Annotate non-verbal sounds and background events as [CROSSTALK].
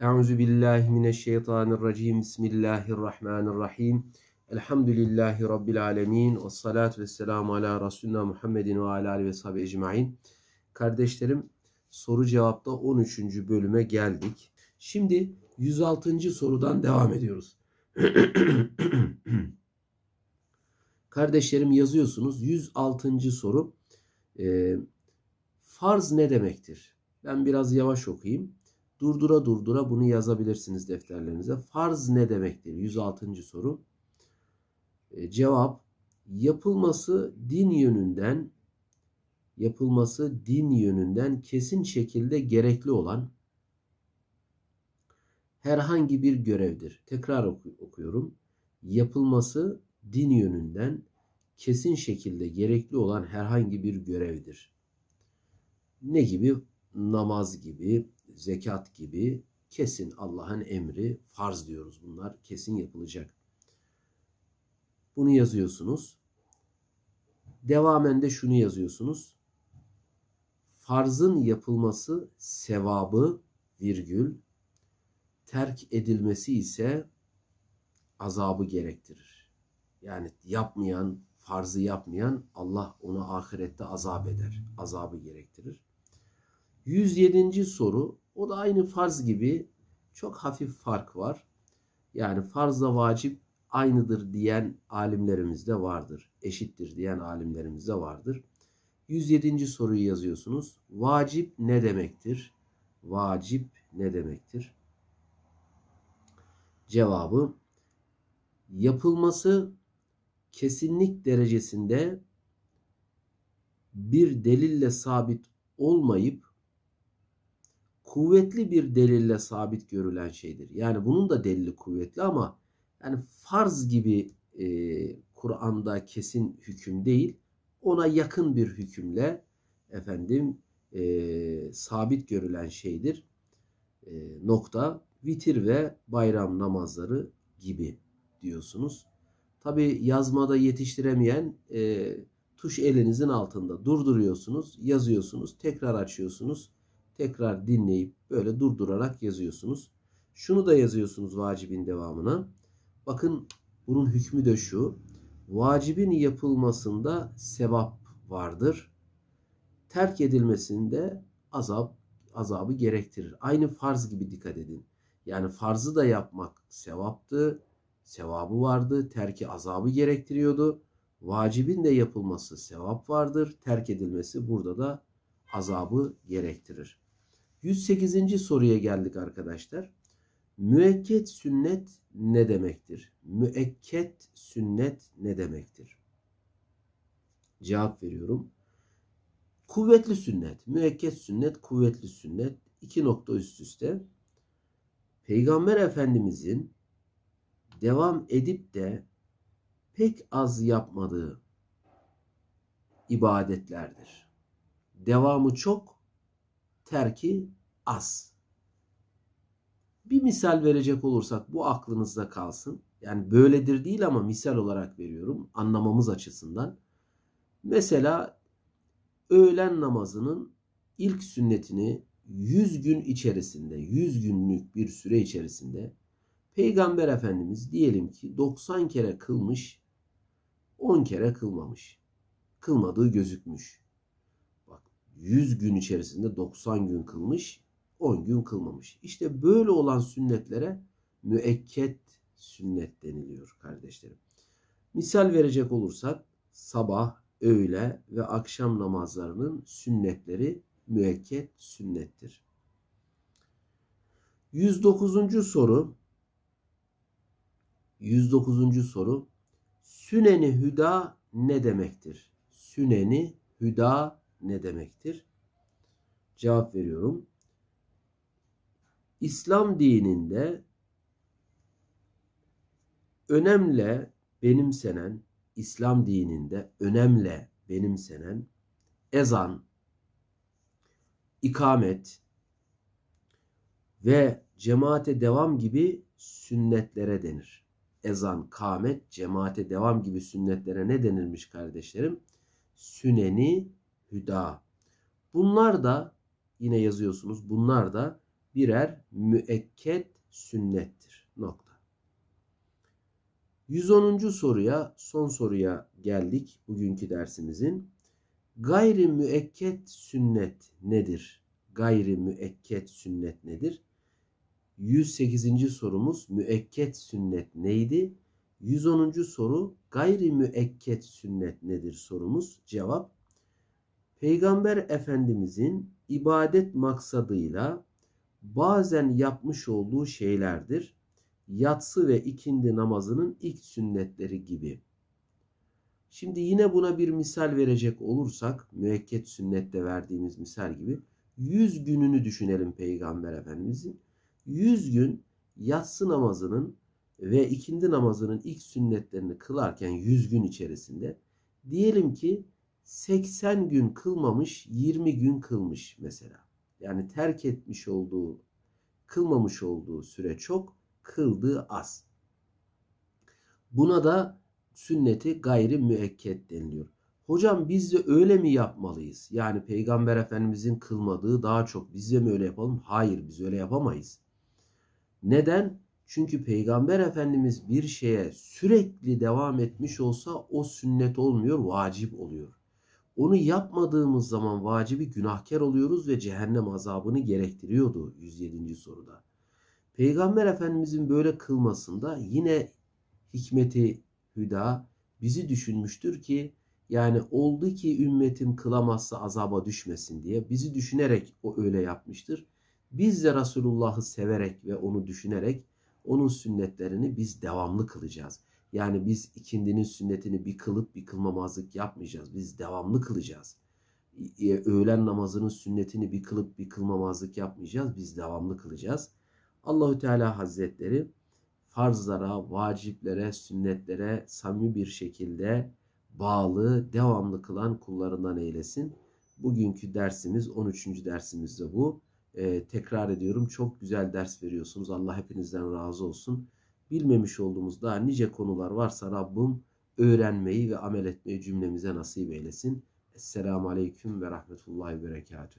Euzu billahi mineşşeytanirracim. Bismillahirrahmanirrahim. Elhamdülillahi rabbil alamin ve salatu vesselamu ala resulina Muhammedin ve ala alihi ve sahbi ecmaîn. Kardeşlerim, soru cevapta 13. bölüme geldik. Şimdi 106. sorudan devam ediyoruz. [CLEARS THROAT] Kardeşlerim yazıyorsunuz 106. soru. E, farz ne demektir? Ben biraz yavaş okuyayım. Durdura durdura bunu yazabilirsiniz defterlerinize. Farz ne demektir? 106. soru. E, cevap yapılması din yönünden yapılması din yönünden kesin şekilde gerekli olan herhangi bir görevdir. Tekrar okuyorum. Yapılması din yönünden kesin şekilde gerekli olan herhangi bir görevdir. Ne gibi? Namaz gibi, zekat gibi kesin Allah'ın emri farz diyoruz. Bunlar kesin yapılacak. Bunu yazıyorsunuz. Devamen de şunu yazıyorsunuz. Farzın yapılması sevabı virgül terk edilmesi ise azabı gerektirir. Yani yapmayan, farzı yapmayan Allah onu ahirette azap eder. Azabı gerektirir. 107. soru o da aynı farz gibi çok hafif fark var. Yani farzla vacip aynıdır diyen alimlerimiz de vardır. Eşittir diyen alimlerimiz de vardır. 107. soruyu yazıyorsunuz. Vacip ne demektir? Vacip ne demektir? Cevabı yapılması kesinlik derecesinde bir delille sabit olmayıp kuvvetli bir delille sabit görülen şeydir. Yani bunun da delili kuvvetli ama yani farz gibi e, Kur'an'da kesin hüküm değil. Ona yakın bir hükümle efendim e, sabit görülen şeydir. E, nokta vitir ve bayram namazları gibi diyorsunuz. Tabi yazmada yetiştiremeyen e, tuş elinizin altında durduruyorsunuz, yazıyorsunuz, tekrar açıyorsunuz tekrar dinleyip böyle durdurarak yazıyorsunuz. Şunu da yazıyorsunuz vacibin devamına. Bakın bunun hükmü de şu. Vacibin yapılmasında sevap vardır. Terk edilmesinde azap azabı gerektirir. Aynı farz gibi dikkat edin. Yani farzı da yapmak sevaptı, sevabı vardı, terki azabı gerektiriyordu. Vacibin de yapılması sevap vardır, terk edilmesi burada da azabı gerektirir. 108. soruya geldik arkadaşlar. Müekket sünnet ne demektir? Müekket sünnet ne demektir? Cevap veriyorum. Kuvvetli sünnet, müekket sünnet, kuvvetli sünnet. iki nokta üst üste. Peygamber Efendimizin devam edip de pek az yapmadığı ibadetlerdir. Devamı çok, terki az. Bir misal verecek olursak bu aklınızda kalsın. Yani böyledir değil ama misal olarak veriyorum anlamamız açısından. Mesela öğlen namazının ilk sünnetini 100 gün içerisinde, 100 günlük bir süre içerisinde Peygamber Efendimiz diyelim ki 90 kere kılmış, 10 kere kılmamış. Kılmadığı gözükmüş. Bak 100 gün içerisinde 90 gün kılmış, 10 gün kılmamış. İşte böyle olan sünnetlere müekket sünnet deniliyor kardeşlerim. Misal verecek olursak sabah, öğle ve akşam namazlarının sünnetleri müekket sünnettir. 109. soru 109. soru Süneni hüda ne demektir? Süneni hüda ne demektir? Cevap veriyorum. İslam dininde önemle benimsenen, İslam dininde önemle benimsenen ezan, ikamet ve cemaate devam gibi sünnetlere denir. Ezan, kamet, cemaate devam gibi sünnetlere ne denirmiş kardeşlerim? Süneni hüda. Bunlar da yine yazıyorsunuz. Bunlar da birer müekket sünnettir. Nokta. 110. soruya, son soruya geldik bugünkü dersimizin. Gayri müekket sünnet nedir? Gayri müekket sünnet nedir? 108. sorumuz müekket sünnet neydi? 110. soru gayri müekket sünnet nedir sorumuz. Cevap Peygamber Efendimizin ibadet maksadıyla bazen yapmış olduğu şeylerdir. Yatsı ve ikindi namazının ilk sünnetleri gibi. Şimdi yine buna bir misal verecek olursak müekket sünnette verdiğimiz misal gibi 100 gününü düşünelim Peygamber Efendimizin. 100 gün yatsı namazının ve ikindi namazının ilk sünnetlerini kılarken 100 gün içerisinde diyelim ki 80 gün kılmamış 20 gün kılmış mesela yani terk etmiş olduğu, kılmamış olduğu süre çok, kıldığı az. Buna da sünneti gayri müekket deniliyor. Hocam biz de öyle mi yapmalıyız? Yani Peygamber Efendimizin kılmadığı daha çok biz de mi öyle yapalım? Hayır biz öyle yapamayız. Neden? Çünkü Peygamber Efendimiz bir şeye sürekli devam etmiş olsa o sünnet olmuyor, vacip oluyor. Onu yapmadığımız zaman vacibi günahkar oluyoruz ve cehennem azabını gerektiriyordu 107. soruda. Peygamber Efendimizin böyle kılmasında yine hikmeti hüda bizi düşünmüştür ki yani oldu ki ümmetim kılamazsa azaba düşmesin diye bizi düşünerek o öyle yapmıştır. Biz de Resulullah'ı severek ve onu düşünerek onun sünnetlerini biz devamlı kılacağız. Yani biz ikindinin sünnetini bir kılıp bir kılmamazlık yapmayacağız. Biz devamlı kılacağız. E, öğlen namazının sünnetini bir kılıp bir kılmamazlık yapmayacağız. Biz devamlı kılacağız. Allahü Teala Hazretleri farzlara, vaciplere, sünnetlere samimi bir şekilde bağlı, devamlı kılan kullarından eylesin. Bugünkü dersimiz 13. dersimiz de bu. Ee, tekrar ediyorum çok güzel ders veriyorsunuz. Allah hepinizden razı olsun bilmemiş olduğumuz daha nice konular varsa Rabbim öğrenmeyi ve amel etmeyi cümlemize nasip eylesin. Esselamu Aleyküm ve Rahmetullahi ve Berekatuhu.